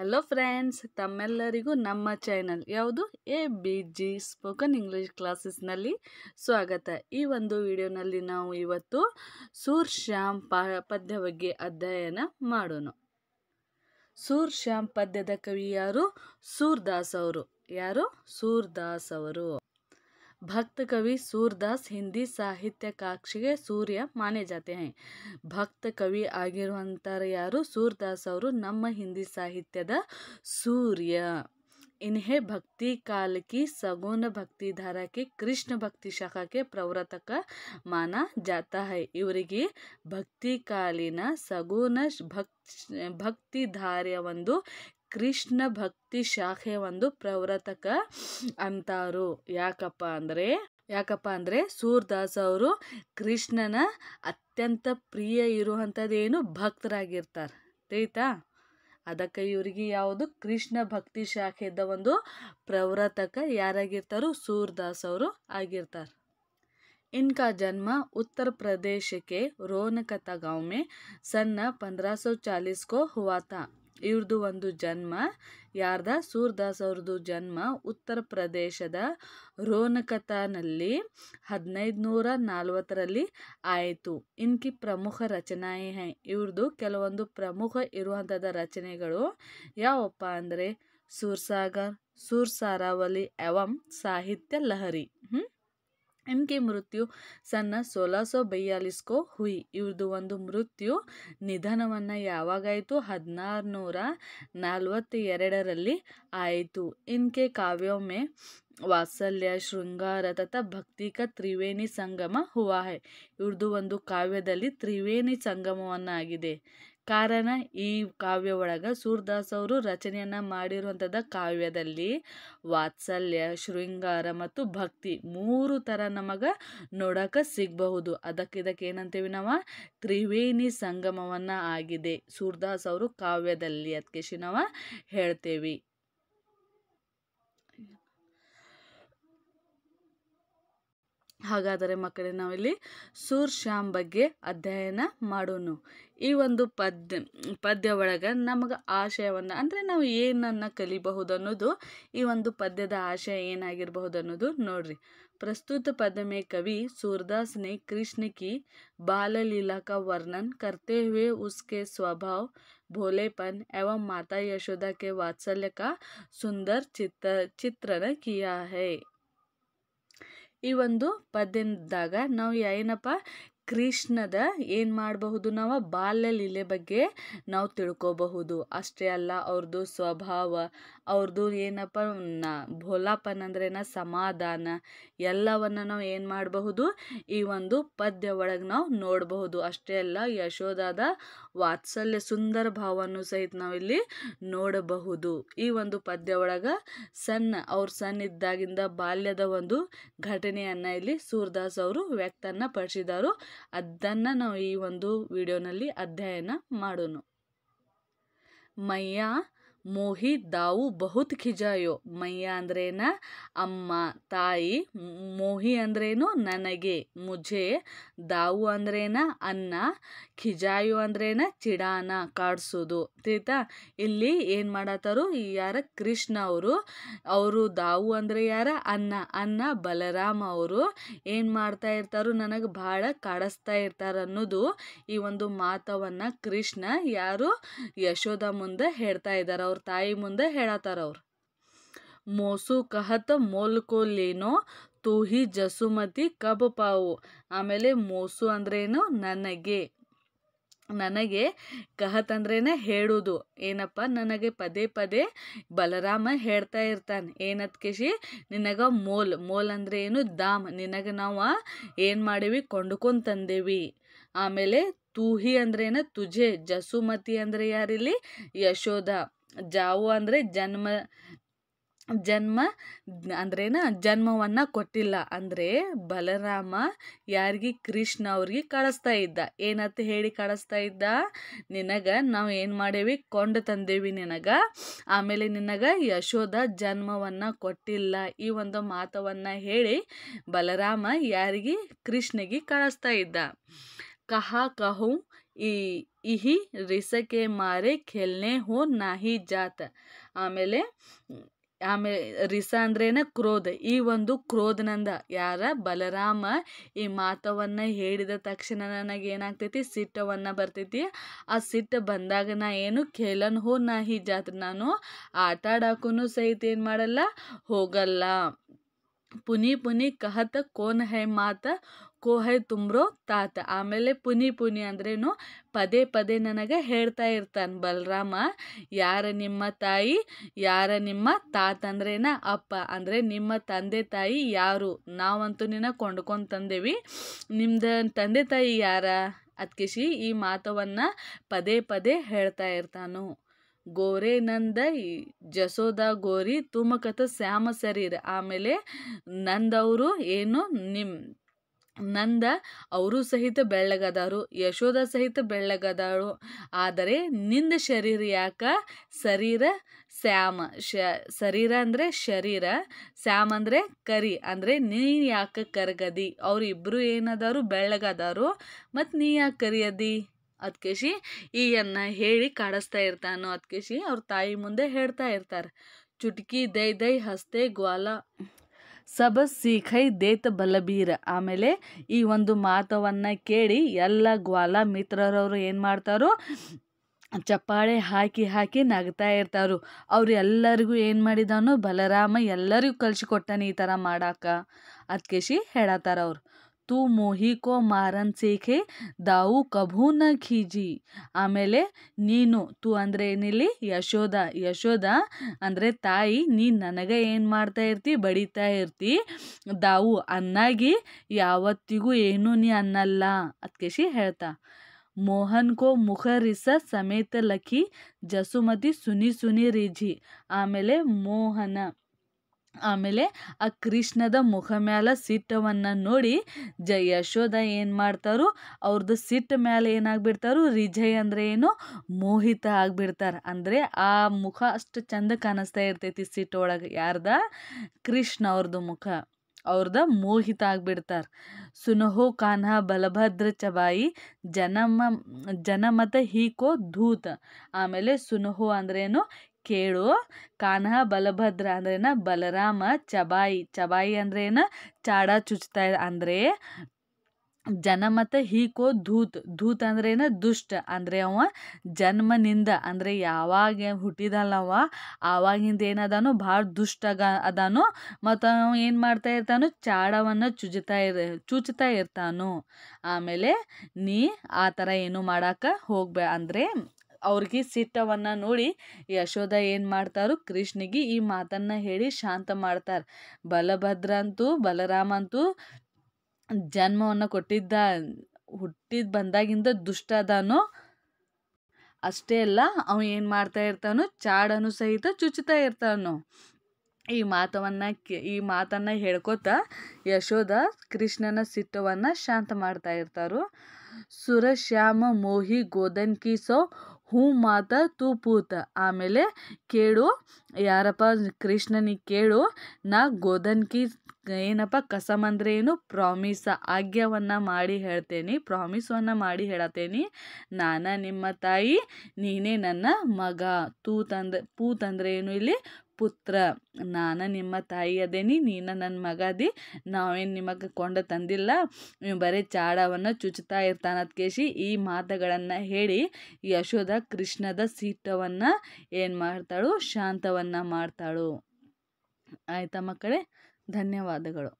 hello friends ತಮ್ಮೆಲ್ಲರಿಗೂ ನಮ್ಮ channel ಯಾವುದು A B G spoken English ಕ್ಲಾಸಸ್ನಲ್ಲಿ ಸ್ವಾಗತ ಈ ಒಂದು ವಿಡಿಯೋನಲ್ಲಿ ನಾವು ಇವತ್ತು ಸೂರ್ ಶ್ಯಾಮ್ ಪದ್ಯ ಬಗ್ಗೆ ಅಧ್ಯಯನ ಮಾಡೋಣ ಸೂರ್ ಶ್ಯಾಮ್ ಪದ್ಯದ ಕವಿ ಯಾರು ಸೂರ್ದಾಸ್ ಅವರು ಯಾರು ಸೂರ್ದಾಸ್ ಅವರು ಭಕ್ತ ಕವಿ ಸೂರದಾಸ್ ಹಿಂದಿ ಸಾಹಿತ್ಯ ಕಾಕ್ಷಿಗೆ ಸೂರ್ಯ ಮಾನೆ ಜಾತೆ ಭಕ್ತ ಕವಿ ಆಗಿರುವಂಥವ್ರು ಯಾರು ಸೂರದಾಸ್ ಅವರು ನಮ್ಮ ಹಿಂದಿ ಸಾಹಿತ್ಯದ ಸೂರ್ಯ ಇನ್ಹೆ भक्ति काल की सगुण भक्ति धारा के कृष्ण भक्ति शाखा ಇವರಿಗೆ ಭಕ್ತಿ ಕಾಲಿನ ಸಗುಣ ಭಕ್ ಭಕ್ತಿಧಾರೆಯ ಒಂದು ಕೃಷ್ಣ ಭಕ್ತಿ ಶಾಖೆ ಒಂದು ಪ್ರವರ್ತಕ ಅಂತಾರು ಯಾಕಪ್ಪ ಅಂದರೆ ಯಾಕಪ್ಪ ಅಂದರೆ ಸೂರ್ದಾಸ್ ಅವರು ಕೃಷ್ಣನ ಅತ್ಯಂತ ಪ್ರಿಯ ಇರುವಂಥದ್ದೇನು ಭಕ್ತರಾಗಿರ್ತಾರೆ ತಿಳಿತಾ ಅದಕ್ಕೆ ಇವರಿಗೆ ಯಾವುದು ಕೃಷ್ಣ ಭಕ್ತಿ ಶಾಖೆದ ಒಂದು ಪ್ರವರ್ತಕ ಯಾರಾಗಿರ್ತಾರೋ ಸೂರ್ದಾಸ್ ಅವರು ಆಗಿರ್ತಾರೆ ಇನ್ಕ ಜನ್ಮ ಉತ್ತರ ಪ್ರದೇಶಕ್ಕೆ ರೋನಕತ रोनकता ಸಣ್ಣ ಪಂದ್ರಾಸೋ सन 1540 ಇವ್ರದ್ದು ಒಂದು ಜನ್ಮ ಯಾರ್ದ ಸೂರ್ದಾಸ್ ಅವ್ರದ್ದು ಜನ್ಮ ಉತ್ತರ ಪ್ರದೇಶದ ರೋನಕತಾನಲ್ಲಿ ಹದಿನೈದು ನೂರ ನಲ್ವತ್ತರಲ್ಲಿ ಆಯಿತು ಇನ್ಕಿ ಪ್ರಮುಖ ರಚನೆ ಇವ್ರದ್ದು ಕೆಲವೊಂದು ಪ್ರಮುಖ ಇರುವಂಥದ ರಚನೆಗಳು ಯಾವಪ್ಪ ಅಂದರೆ ಸೂರ್ಸಾಗರ್ ಸೂರ್ ಸಾರಾವಲಿ ಎವಂ ಸಾಹಿತ್ಯ ಲಹರಿ ಹ್ಞೂ ಎಮ್ ಕೆ ಮೃತ್ಯು ಸನ್ನ ಸೋಲ ಬೈಯಾಲಿಸ್ಕೋ ಹುಯ್ ಇವ್ರದ್ದು ಒಂದು ಮೃತ್ಯು ನಿಧನವನ್ನು ಯಾವಾಗಾಯಿತು ಹದಿನಾರು ನೂರ ಎರಡರಲ್ಲಿ ಆಯಿತು ಇನ್ಕೆ ಕಾವ್ಯೊಮ್ಮೆ ವಾತ್ಸಲ್ಯ ಶೃಂಗಾರ ತಥಾ ಭಕ್ತಿಕ ತ್ರಿವೇಣಿ ಸಂಗಮ ಹೂವಾಹೆ ಇವ್ರದ್ದು ಒಂದು ಕಾವ್ಯದಲ್ಲಿ ತ್ರಿವೇಣಿ ಸಂಗಮವನ್ನಾಗಿದೆ ಕಾರಣ ಈ ಕಾವ್ಯ ಒಳಗೆ ಸೂರ್ದಾಸ್ ಅವರು ರಚನೆಯನ್ನು ಮಾಡಿರುವಂಥದ್ದು ಕಾವ್ಯದಲ್ಲಿ ವಾತ್ಸಲ್ಯ ಶೃಂಗಾರ ಮತ್ತು ಭಕ್ತಿ ಮೂರು ಥರ ನಮಗೆ ನೋಡೋಕೆ ಸಿಗಬಹುದು ಅದಕ್ಕಿದಕ್ಕೆ ಏನಂತೀವಿ ನಾವು ತ್ರಿವೇಣಿ ಸಂಗಮವನ್ನು ಆಗಿದೆ ಸೂರ್ದಾಸ್ ಅವರು ಕಾವ್ಯದಲ್ಲಿ ಅದಕ್ಕೆ ನಾವು ಹೇಳ್ತೇವೆ ಹಾಗಾದರೆ ಮಕ್ಕಳೇ ನಾವಿಲ್ಲಿ ಸೂರ್ ಶ್ಯಾಮ್ ಬಗ್ಗೆ ಅಧ್ಯಯನ ಮಾಡೋಣ ಈ ಒಂದು ಪದ್ಯ ಪದ್ಯ ಒಳಗೆ ನಮಗೆ ಆಶಯವನ್ನು ಅಂದರೆ ನಾವು ಏನನ್ನು ಕಲಿಬಹುದು ಅನ್ನೋದು ಈ ಒಂದು ಪದ್ಯದ ಆಶಯ ಏನಾಗಿರಬಹುದು ಅನ್ನೋದು ನೋಡ್ರಿ ಪ್ರಸ್ತುತ ಪದ್ಯಮೆ ಕವಿ सूरदास ಕೃಷ್ಣ ಬಾಲಲೀಲಾಕ ವರ್ಣನ್ ವರ್ಣನ್ लीला ಉಸ್ಕೆ ಸ್ವಭಾವ ಭೋಲೆಪನ್ ಎವಂ ಮಾತಾ ಯಶೋಧಕ್ಕೆ ವಾತ್ಸಲ್ಯಕ ಸುಂದರ್ ಚಿತ್ರ यशोदा के वात्सल्य ಈ ಒಂದು ಪದ್ಯದಾಗ ನಾವು ಏನಪ್ಪ ಕೃಷ್ಣದ ಏನು ಮಾಡಬಹುದು ನಾವು ಬಾಲ್ಯ ಲೀಲೆ ಬಗ್ಗೆ ನಾವು ತಿಳ್ಕೋಬಹುದು ಅಷ್ಟೇ ಅಲ್ಲ ಅವ್ರದ್ದು ಸ್ವಭಾವ ಅವ್ರದ್ದು ಏನಪ್ಪ ನ ಭೋಲಾಪನ್ ಅಂದ್ರೇನ ಸಮಾಧಾನ ಎಲ್ಲವನ್ನು ನಾವು ಏನು ಮಾಡಬಹುದು ಈ ಒಂದು ಪದ್ಯ ಒಳಗೆ ನಾವು ನೋಡಬಹುದು ಅಷ್ಟೇ ಅಲ್ಲ ಯಶೋದಾದ ವಾತ್ಸಲ್ಯ ಸುಂದರ ಭಾವವನ್ನು ಸಹಿತ ನಾವಿಲ್ಲಿ ನೋಡಬಹುದು ಈ ಒಂದು ಪದ್ಯ ಒಳಗೆ ಸಣ್ಣ ಅವ್ರ ಸಣ್ಣ ಇದ್ದಾಗಿಂದ ಬಾಲ್ಯದ ಒಂದು ಘಟನೆಯನ್ನು ಇಲ್ಲಿ ಸೂರ್ದಾಸ್ ಅವರು ವ್ಯಕ್ತನ ಪಡಿಸಿದರು ಅದನ್ನು ನಾವು ಈ ಒಂದು ವಿಡಿಯೋನಲ್ಲಿ ಅಧ್ಯಯನ ಮಾಡೋಣ ಮಯ್ಯ ಮೋಹಿ ದಾವು ಬಹುತ್ ಖಿಜಾಯೋ ಮಯ್ಯ ಅಂದ್ರೇನ ಅಮ್ಮ ತಾಯಿ ಮೋಹಿ ಅಂದ್ರೇನು ನನಗೆ ಮುಜೆ ದಾವು ಅಂದ್ರೇನ ಅನ್ನ ಖಿಜಾಯು ಅಂದ್ರೇನ ಚಿಡಾನ ಕಾಡ್ಸೋದು ತೀತಾ ಇಲ್ಲಿ ಏನು ಮಾಡತ್ತಾರು ಯಾರ ಕೃಷ್ಣ ಅವರು ಅವರು ದಾವು ಅಂದರೆ ಯಾರ ಅನ್ನ ಅನ್ನ ಬಲರಾಮ ಅವರು ಏನು ಮಾಡ್ತಾ ಇರ್ತಾರೋ ನನಗೆ ಭಾಳ ಕಾಡಿಸ್ತಾ ಇರ್ತಾರೆ ಅನ್ನೋದು ಈ ಒಂದು ಮಾತವನ್ನು ಕೃಷ್ಣ ಯಾರು ಯಶೋಧ ಮುಂದೆ ಹೇಳ್ತಾ ಇದ್ದಾರೆ ಅವ್ರ ಅವ್ರ ತಾಯಿ ಮುಂದೆ ಹೇಳತ್ತಾರ ಅವ್ರು ಮೋಸು ಕಹತ್ ಮೋಲ್ಕೋಲೇನೋ ತೂಹಿ ಜಸುಮತಿ ಕಬ್ ಪಾವು ಆಮೇಲೆ ಮೋಸು ಅಂದ್ರೇನು ನನಗೆ ನನಗೆ ಕಹತ್ ಅಂದ್ರೇನ ಹೇಳುದು ಏನಪ್ಪ ನನಗೆ ಪದೇ ಪದೇ ಬಲರಾಮ ಹೇಳ್ತಾ ಇರ್ತಾನೆ ಏನತ್ ಕೇಶಿ ನಿನಗ ಮೋಲ್ ಮೋಲ್ ಅಂದ್ರೆ ಏನು ದಾಮ್ ನಿನಗ ನಾವು ಏನು ಮಾಡಿವಿ ಕೊಂಡ್ಕೊಂಡು ತಂದೇವಿ ಆಮೇಲೆ ತೂಹಿ ಅಂದ್ರೇನ ತುಜೆ ಜಸುಮತಿ ಅಂದ್ರೆ ಯಾರಿಲ್ಲಿ ಯಶೋಧ ಜಾವು ಅಂದರೆ ಜನ್ಮ ಜನ್ಮ ಅಂದ್ರೇನ ಜನ್ಮವನ್ನು ಕೊಟ್ಟಿಲ್ಲ ಅಂದರೆ ಬಲರಾಮ ಯಾರಿಗೆ ಕೃಷ್ಣ ಅವ್ರಿಗೆ ಕಳಿಸ್ತಾ ಇದ್ದ ಏನಂತ ಹೇಳಿ ಕಳಿಸ್ತಾ ಇದ್ದ ನಿನಗೆ ನಾವು ಏನು ಮಾಡೇವಿ ಕೊಂಡು ತಂದೇವಿ ನಿನಗೆ ಆಮೇಲೆ ನಿನಗೆ ಯಶೋಧ ಜನ್ಮವನ್ನು ಕೊಟ್ಟಿಲ್ಲ ಈ ಒಂದು ಮಾತವನ್ನು ಹೇಳಿ ಬಲರಾಮ ಯಾರಿಗೆ ಕೃಷ್ಣಗೆ ಕಳಿಸ್ತಾ ಇದ್ದ ಕಹ ಕಹು ಇಹಿ ರಿಸಕೆ ಮಾರಿ ಖೆಲ್ನೆ ಹೋ ನಾಹಿ ಜಾತ ಆಮೇಲೆ ಆಮೇಲೆ ರಿಸ ಅಂದ್ರೇನ ಕ್ರೋಧ ಈ ಒಂದು ಕ್ರೋಧನಂದ ಯಾರ ಬಲರಾಮ ಈ ಮಾತವನ್ನು ಹೇಳಿದ ತಕ್ಷಣ ನನಗೆ ಏನಾಗ್ತೈತಿ ಸಿಟ್ಟವನ್ನು ಬರ್ತೈತಿ ಆ ಸಿಟ್ಟು ಬಂದಾಗ ನಾ ಏನು ಖೇಲನ್ ಹೋ ನಾ ಹಿ ನಾನು ಆಟ ಆಡೋಕ್ಕೂ ಸಹಿತ ಏನು ಮಾಡಲ್ಲ ಹೋಗಲ್ಲ ಪುನಿ ಪುನಿ ಕಹತ ಕೋನ್ ಹೈ ಮಾತ ಕೋಹೈ ಹೈ ತುಂಬ್ರೋ ತಾತ ಆಮೇಲೆ ಪುನಿ ಪುನಿ ಅಂದ್ರೇನು ಪದೇ ಪದೇ ನನಗೆ ಹೇಳ್ತಾ ಇರ್ತಾನೆ ಬಲರಾಮ ಯಾರ ನಿಮ್ಮ ತಾಯಿ ಯಾರ ನಿಮ್ಮ ತಾತ ಅಂದ್ರೇನ ಅಪ್ಪ ಅಂದರೆ ನಿಮ್ಮ ತಂದೆ ತಾಯಿ ಯಾರು ನಾವಂತೂ ನಿನ್ನ ಕೊಂಡ್ಕೊಂಡು ತಂದೇವಿ ನಿಮ್ದು ತಂದೆ ತಾಯಿ ಯಾರ ಅದ್ಕಿಸಿ ಈ ಮಾತವನ್ನು ಪದೇ ಪದೇ ಹೇಳ್ತಾ ಇರ್ತಾನು ಗೋರೆ ನಂದೈ ಜಸೋದ ಗೋರಿ ತುಮಕತ ಶ್ಯಾಮ ಶರೀರ ಆಮೇಲೆ ನಂದವರು ಏನು ನಿಮ್ ನಂದ ಅವರು ಸಹಿತ ಬೆಳ್ಳಗದಾರು ಯಶೋದ ಸಹಿತ ಬೆಳ್ಳಗದಾಳು ಆದರೆ ನಿಂದ ಶರೀರ ಯಾಕ ಶರೀರ ಶ್ಯಾಮ ಶ ಶರೀರ ಅಂದರೆ ಶರೀರ ಶ್ಯಾಮ ಅಂದರೆ ಕರಿ ಅಂದರೆ ನೀ ಯಾಕೆ ಕರಗದಿ ಅವರಿಬ್ಬರು ಏನದಾರು ಬೆಳ್ಳಗದಾರು ಮತ್ತು ನೀ ಯಾಕೆ ಕರಿಯದಿ ಅದ್ಕೇಶಿ ಈಯನ್ನು ಹೇಳಿ ಕಾಡಿಸ್ತಾ ಇರ್ತಾನೋ ಅದ್ಕೇಶಿ ಅವ್ರ ತಾಯಿ ಮುಂದೆ ಹೇಳ್ತಾ ಇರ್ತಾರೆ ಚುಟ್ಕಿ ದೈ ದೈ ಹಸ್ತೆ ಗ್ವಾಲ ಸಬ ಸೀಖೈ ದೇತ ಬಲಬೀರ ಆಮೇಲೆ ಈ ಒಂದು ಮಾತವನ್ನ ಕೇಳಿ ಎಲ್ಲ ಗ್ವಾಲ ಮಿತ್ರರವರು ಏನು ಮಾಡ್ತಾರೋ ಚಪ್ಪಾಳೆ ಹಾಕಿ ಹಾಕಿ ನಗ್ತಾ ಇರ್ತಾರು ಅವ್ರು ಎಲ್ಲರಿಗೂ ಏನು ಮಾಡಿದಾನು ಬಲರಾಮ ಎಲ್ಲರಿಗೂ ಕೊಟ್ಟಾನೆ ಈ ಥರ ಮಾಡಾಕ ಅದ್ಕೇಶಿ ಹೇಳತ್ತಾರ ಅವ್ರು ತೂ ಕೋ ಮಾರನ್ ಸೇಖೆ ದಾವು ಕಭೂ ನ ಖೀಜಿ ಆಮೇಲೆ ನೀನು ತೂ ಅಂದರೆ ಏನಿಲ್ಲಿ ಯಶೋಧ ಯಶೋಧ ಅಂದರೆ ತಾಯಿ ನೀ ನನಗೆ ಏನು ಮಾಡ್ತಾ ಇರ್ತಿ ಬಡಿತಾ ಇರ್ತಿ ದಾವು ಅನ್ನಾಗಿ ಯಾವತ್ತಿಗೂ ಏನು ನೀ ಅನ್ನಲ್ಲ ಅದಕ್ಕೆಶಿ ಹೇಳ್ತಾ ಮೋಹನ್ ಕೋ ಮುಖರಿಸ ಸಮೇತ ಲಖಿ ಜಸುಮತಿ ಸುನಿ ಸುನಿ ರಿಜಿ ಆಮೇಲೆ ಮೋಹನ ಆಮೇಲೆ ಆ ಕೃಷ್ಣದ ಮುಖ ಮ್ಯಾಲ ಸಿಟ್ಟವನ್ನು ನೋಡಿ ಜ ಯಶೋಧ ಏನು ಮಾಡ್ತಾರೋ ಅವ್ರದ್ದು ಸಿಟ್ಟ ಮ್ಯಾಲೆ ಏನಾಗ್ಬಿಡ್ತಾರು ರಿಜಯ್ ಅಂದರೆ ಏನು ಮೋಹಿತ ಆಗಿಬಿಡ್ತಾರೆ ಅಂದರೆ ಆ ಮುಖ ಅಷ್ಟು ಚಂದ ಕಾಣಿಸ್ತಾ ಇರ್ತೈತಿ ಸಿಟ್ಟೊಳಗೆ ಯಾರ್ದ ಕೃಷ್ಣ ಅವ್ರದ್ದು ಮುಖ ಅವ್ರದ ಮೋಹಿತ ಆಗಿಬಿಡ್ತಾರೆ ಸುನಹೋ ಕಾನ್ಹ ಬಲಭದ್ರ ಚಬಾಯಿ ಜನಮ ಜನಮತ ಹೀಕೋ ಧೂತ ಆಮೇಲೆ ಸುನಹೋ ಅಂದ್ರೇನು ಕೇಳು ಕಾನಹ ಬಲಭದ್ರ ಅಂದ್ರೇನ ಬಲರಾಮ ಚಬಾಯಿ ಚಬಾಯಿ ಅಂದ್ರೇನ ಚಾಡ ಚುಚ್ತಾ ಅಂದರೆ ಜನ ಮತ್ತು ಹೀಕೋ ಧೂತ್ ಧೂತ್ ಏನ ದುಷ್ಟ ಅಂದರೆ ಅವ ಜನ್ಮನಿಂದ ಅಂದರೆ ಯಾವಾಗ ಹುಟ್ಟಿದಲ್ಲವ ಆವಾಗಿಂದ ಏನದಾನು ಭಾಳ ದುಷ್ಟ ಅದಾನು ಮತ್ತು ಅವ ಏನು ಮಾಡ್ತಾ ಇರ್ತಾನು ಚಾಡವನ್ನು ಚುಚ್ತಾ ಇರ್ ಚುಚ್ತಾ ಇರ್ತಾನು ಆಮೇಲೆ ನೀ ಆ ಥರ ಏನು ಮಾಡೋಕೆ ಹೋಗ್ಬೇ ಅಂದ್ರೆ ಅವ್ರಿಗೆ ಸಿಟ್ಟವನ್ನು ನೋಡಿ ಯಶೋಧ ಏನು ಮಾಡ್ತಾರೋ ಕೃಷ್ಣಿಗೆ ಈ ಮಾತನ್ನು ಹೇಳಿ ಶಾಂತ ಮಾಡ್ತಾರೆ ಬಲಭದ್ರ ಅಂತೂ ಬಲರಾಮ ಅಂತೂ ಜನ್ಮವನ್ನು ಕೊಟ್ಟಿದ್ದ ಹುಟ್ಟಿದ ಬಂದಾಗಿಂದ ದುಷ್ಟದಾನೋ ಅಷ್ಟೇ ಅಲ್ಲ ಅವ ಏನು ಮಾಡ್ತಾ ಇರ್ತಾನೋ ಚಾಡನು ಸಹಿತ ಚುಚ್ಚುತ್ತಾ ಇರ್ತಾನೋ ಈ ಮಾತವನ್ನು ಈ ಮಾತನ್ನು ಹೇಳ್ಕೊತ ಯಶೋಧ ಕೃಷ್ಣನ ಸಿಟ್ಟವನ್ನು ಶಾಂತ ಮಾಡ್ತಾ ಇರ್ತಾರೋ ಸುರಶ್ಯಾಮ ಮೋಹಿ ಗೋದನ್ ಕೀಸೋ ಹೂ ಮಾತ ತೂ ಪೂತ ಆಮೇಲೆ ಕೇಳು ಯಾರಪ್ಪ ಕೃಷ್ಣನಿಗೆ ಕೇಳು ನಾ ಗೋದನ್ಕಿ ಏನಪ್ಪ ಅಂದರೆ ಏನು ಪ್ರಾಮಿಸ ಆಜ್ಞವನ್ನು ಮಾಡಿ ಹೇಳ್ತೇನೆ ಪ್ರಾಮಿಸವನ್ನು ಮಾಡಿ ಹೇಳತ್ತೇನೆ ನಾನು ನಿಮ್ಮ ತಾಯಿ ನೀನೇ ನನ್ನ ಮಗ ತೂತಂದ್ರೆ ಪೂತಂದ್ರೆ ಏನು ಇಲ್ಲಿ ಪುತ್ರ ನಾನು ನಿಮ್ಮ ತಾಯಿ ಅದೇನಿ ನೀನು ನನ್ನ ಮಗ ಅದಿ ನಾವೇನು ನಿಮಗೆ ಕೊಂಡು ತಂದಿಲ್ಲ ನೀವು ಬರೀ ಚಾಡವನ್ನು ಚುಚ್ಚುತ್ತಾ ಇರ್ತಾನದ ಕೇಶಿ ಈ ಮಾತುಗಳನ್ನು ಹೇಳಿ ಯಶೋಧ ಕೃಷ್ಣದ ಸೀಟವನ್ನು ಏನು ಮಾಡ್ತಾಳು ಶಾಂತವನ್ನು ಮಾಡ್ತಾಳು ಆಯಿತಾ ಮಕ್ಕಳೇ ಧನ್ಯವಾದಗಳು